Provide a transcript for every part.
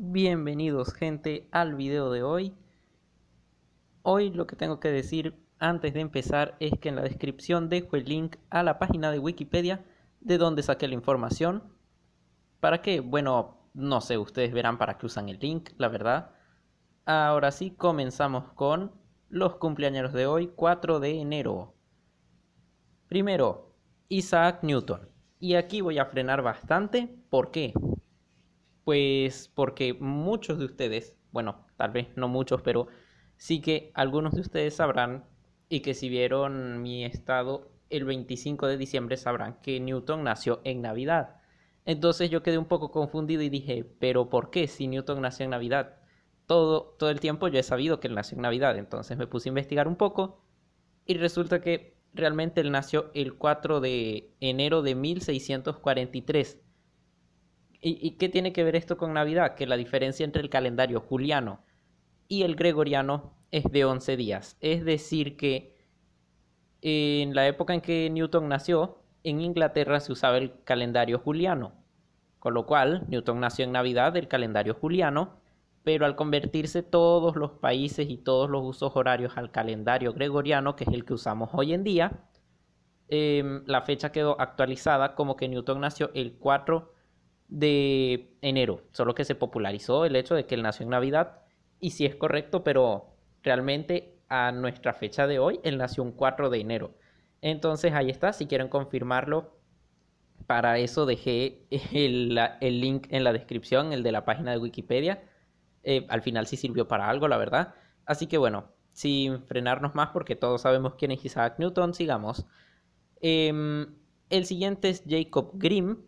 Bienvenidos gente al video de hoy. Hoy lo que tengo que decir antes de empezar es que en la descripción dejo el link a la página de Wikipedia de donde saqué la información. ¿Para qué? Bueno, no sé, ustedes verán para qué usan el link, la verdad. Ahora sí, comenzamos con los cumpleaños de hoy, 4 de enero. Primero, Isaac Newton. Y aquí voy a frenar bastante. ¿Por qué? Pues porque muchos de ustedes, bueno, tal vez no muchos, pero sí que algunos de ustedes sabrán y que si vieron mi estado el 25 de diciembre sabrán que Newton nació en Navidad. Entonces yo quedé un poco confundido y dije, pero ¿por qué si Newton nació en Navidad? Todo, todo el tiempo yo he sabido que él nació en Navidad, entonces me puse a investigar un poco y resulta que realmente él nació el 4 de enero de 1643, ¿Y, qué tiene que ver esto con Navidad? Que la diferencia entre el calendario juliano y el gregoriano es de 11 días. Es decir, que en la época en que Newton nació, en Inglaterra se usaba el calendario juliano. Con lo cual, Newton nació en Navidad del calendario juliano, pero al convertirse todos los países y todos los usos horarios al calendario gregoriano, que es el que usamos hoy en día, em, la fecha quedó actualizada como que Newton nació el 4 de enero, solo que se popularizó el hecho de que él nació en Navidad, y si es correcto, pero realmente a nuestra fecha de hoy, él nació un 4 de enero. Entonces ahí está, si quieren confirmarlo, para eso dejé el, link en la descripción, el de la página de Wikipedia. Eh, al final sí sirvió para algo, la verdad. Así que bueno, sin frenarnos más, porque todos sabemos quién es Isaac Newton, sigamos. Em, el siguiente es Jacob Grimm,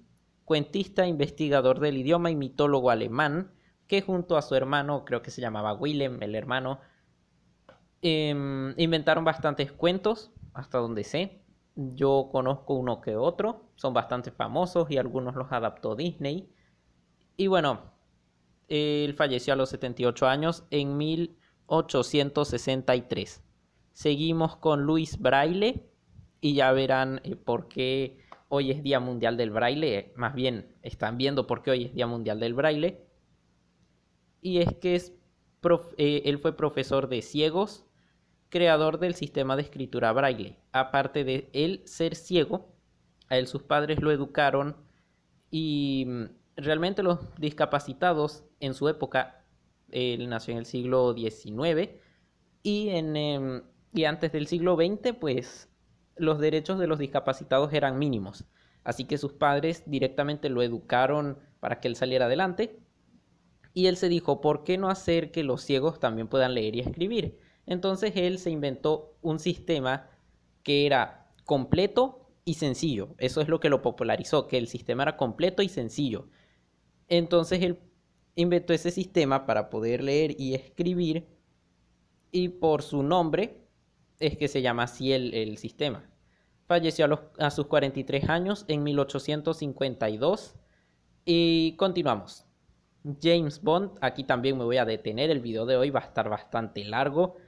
cuentista, investigador del idioma y mitólogo alemán, que junto a su hermano, creo que se llamaba Willem, el hermano, em, inventaron bastantes cuentos, hasta donde sé. Yo conozco uno que otro, son bastante famosos y algunos los adaptó Disney. Y bueno, él falleció a los 78 años en 1863. Seguimos con Luis Braille y ya verán eh, por qué hoy es Día Mundial del Braille, más bien están viendo por qué hoy es Día Mundial del Braille, y es que eh, él fue profesor de ciegos, creador del sistema de escritura braille. Aparte de él ser ciego, a él sus padres lo educaron y mm, realmente los discapacitados en su época, él nació en el siglo XIX y, en, em, y antes del siglo XX, pues los derechos de los discapacitados eran mínimos, así que sus padres directamente lo educaron para que él saliera adelante. Y él se dijo, ¿por qué no hacer que los ciegos también puedan leer y escribir? Entonces él se inventó un sistema que era completo y sencillo. Eso es lo que lo popularizó, que el sistema era completo y sencillo. Entonces él inventó ese sistema para poder leer y escribir y por su nombre es que se llama así el, el sistema. Falleció a, sus 43 años en 1852. Y continuamos. James Bond, aquí también me voy a detener, el video de hoy va a estar bastante largo.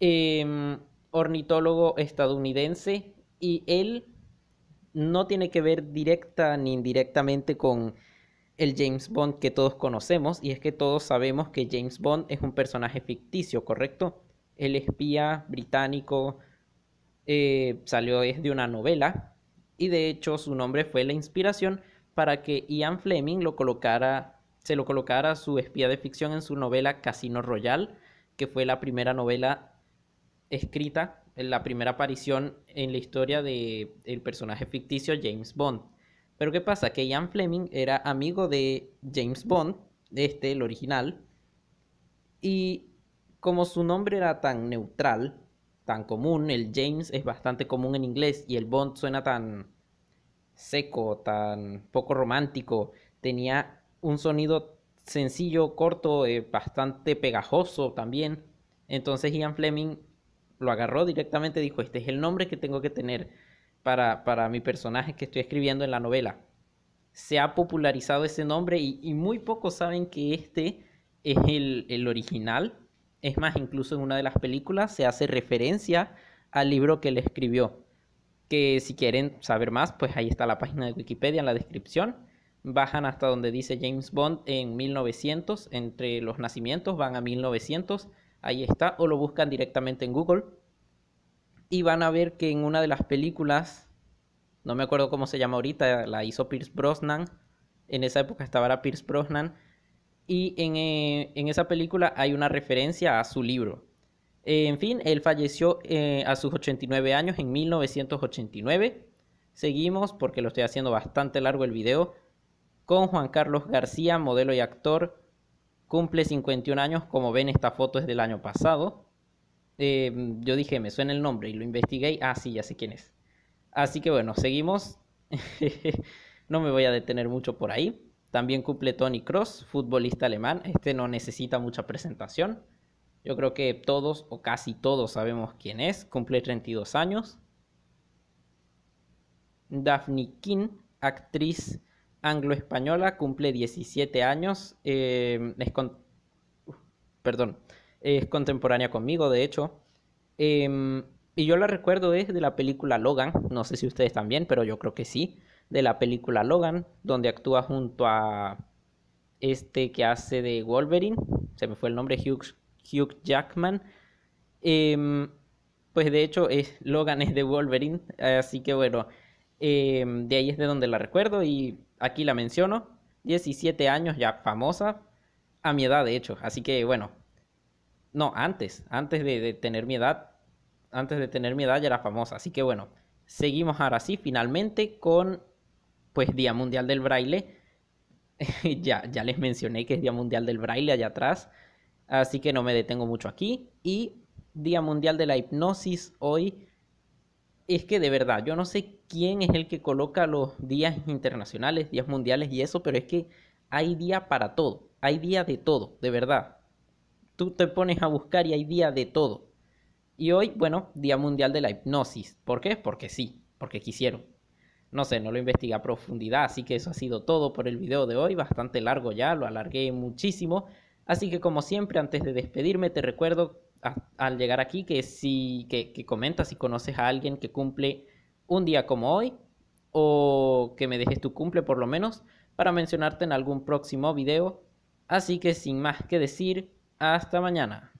Em, ornitólogo estadounidense y él no tiene que ver directa ni indirectamente con el James Bond que todos conocemos y es que todos sabemos que James Bond es un personaje ficticio, ¿correcto? El espía británico eh, salió de una novela y de hecho su nombre fue la inspiración para que Ian Fleming lo colocara, se lo colocara su espía de ficción en su novela Casino Royale, que fue la primera novela escrita, la primera aparición en la historia del personaje ficticio James Bond. Pero ¿qué pasa? Que Ian Fleming era amigo de James Bond, este, el original, y como su nombre era tan neutral, tan común, el James es bastante común en inglés y el Bond suena tan seco, tan poco romántico. Tenía un sonido sencillo, corto, eh, bastante pegajoso también. Entonces Ian Fleming lo agarró directamente, dijo, este es el nombre que tengo que tener para, mi personaje que estoy escribiendo en la novela. Se ha popularizado ese nombre y, muy pocos saben que este es el, el original es más, incluso en una de las películas se hace referencia al libro que él escribió. Que si quieren saber más, pues ahí está la página de Wikipedia en la descripción. Bajan hasta donde dice James Bond en 1900, entre los nacimientos van a 1900, ahí está, o lo buscan directamente en Google. Y van a ver que en una de las películas, no me acuerdo cómo se llama ahorita, la hizo Pierce Brosnan, en esa época estaba la Pierce Brosnan, y eh, en, esa película hay una referencia a su libro. Eh, en fin, él falleció eh, a sus 89 años en 1989. Seguimos, porque lo estoy haciendo bastante largo el video, con Juan Carlos García, modelo y actor. Cumple 51 años, como ven esta foto es del año pasado. yo dije, me suena el nombre y lo investigué. ah, sí, ya sé quién es. Así que bueno, seguimos. no me voy a detener mucho por ahí. También cumple Tony Cross, futbolista alemán. Este no necesita mucha presentación. Yo creo que todos o casi todos sabemos quién es. Cumple 32 años. Daphne King, actriz anglo-española, cumple 17 años. Em, es perdón, es contemporánea conmigo, de hecho. Em, y yo la recuerdo es de la película Logan. No sé si ustedes también, pero yo creo que sí de la película Logan, donde actúa junto a este que hace de Wolverine, se me fue el nombre, Hugh, Hugh Jackman. Em, pues de hecho, es, Logan es de Wolverine, así que bueno, em, de ahí es de donde la recuerdo y aquí la menciono. 17 años ya famosa, a mi edad de hecho, así que bueno, no, antes, antes de, de tener mi edad, antes de tener mi edad ya era famosa, así que bueno, seguimos ahora sí finalmente con pues Día Mundial del Braille. ya, ya les mencioné que es Día Mundial del Braille allá atrás, así que no me detengo mucho aquí. Y Día Mundial de la Hipnosis hoy. Es que de verdad, yo no sé quién es el que coloca los días internacionales, días mundiales y eso, pero es que hay día para todo, hay día de todo, de verdad. Tú te pones a buscar y hay día de todo. Y hoy, bueno, Día Mundial de la Hipnosis. ¿Por qué? Porque sí, porque quisieron no sé, no lo investigué a profundidad, así que eso ha sido todo por el video de hoy, bastante largo ya, lo alargué muchísimo, así que como siempre, antes de despedirme, te recuerdo al llegar aquí que si que, que comentas si conoces a alguien que cumple un día como hoy, o que me dejes tu cumple por lo menos, para mencionarte en algún próximo video, así que sin más que decir, hasta mañana.